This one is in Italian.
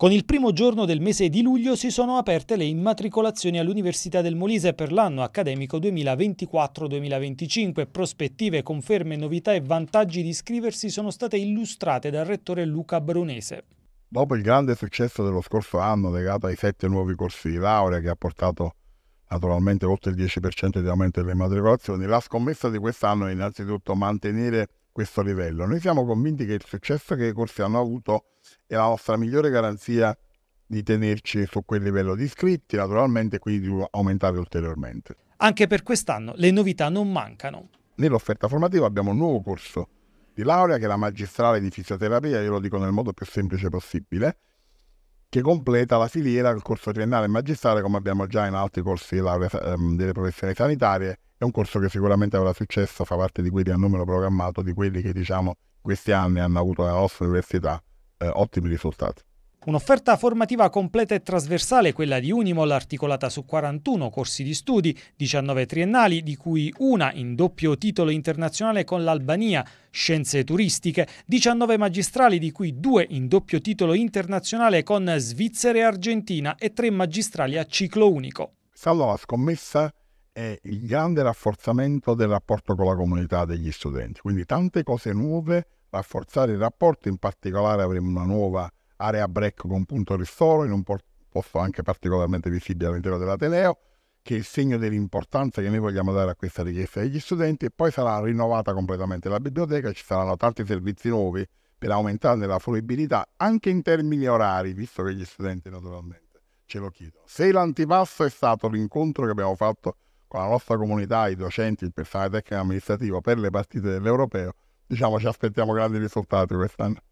Con il primo giorno del mese di luglio si sono aperte le immatricolazioni all'Università del Molise per l'anno accademico 2024-2025. Prospettive, conferme, novità e vantaggi di iscriversi sono state illustrate dal rettore Luca Brunese. Dopo il grande successo dello scorso anno legato ai sette nuovi corsi di laurea che ha portato naturalmente oltre il 10% di aumento delle immatricolazioni, la scommessa di quest'anno è innanzitutto mantenere questo livello. Noi siamo convinti che il successo che i corsi hanno avuto è la nostra migliore garanzia di tenerci su quel livello di iscritti, naturalmente, e quindi di aumentare ulteriormente. Anche per quest'anno le novità non mancano. Nell'offerta formativa abbiamo un nuovo corso di laurea che è la magistrale di fisioterapia, io lo dico nel modo più semplice possibile, che completa la filiera del corso triennale e magistrale come abbiamo già in altri corsi di laurea ehm, delle professioni sanitarie è un corso che sicuramente avrà successo, fa parte di quelli a numero programmato, di quelli che diciamo questi anni hanno avuto nella nostra università eh, ottimi risultati. Un'offerta formativa completa e trasversale, quella di Unimol, articolata su 41 corsi di studi, 19 triennali, di cui una in doppio titolo internazionale con l'Albania, scienze turistiche, 19 magistrali, di cui due in doppio titolo internazionale con Svizzera e Argentina e tre magistrali a ciclo unico. Salvo la scommessa è il grande rafforzamento del rapporto con la comunità degli studenti. Quindi tante cose nuove, rafforzare il rapporto, in particolare avremo una nuova area break con punto ristoro in un posto anche particolarmente visibile all'interno dell'Ateneo, che è il segno dell'importanza che noi vogliamo dare a questa richiesta degli studenti e poi sarà rinnovata completamente la biblioteca, ci saranno tanti servizi nuovi per aumentare la fruibilità anche in termini orari, visto che gli studenti naturalmente ce lo chiedono. Se l'antipasto è stato l'incontro che abbiamo fatto con la nostra comunità, i docenti, il personale tecnico amministrativo per le partite dell'Europeo, diciamo ci aspettiamo grandi risultati quest'anno.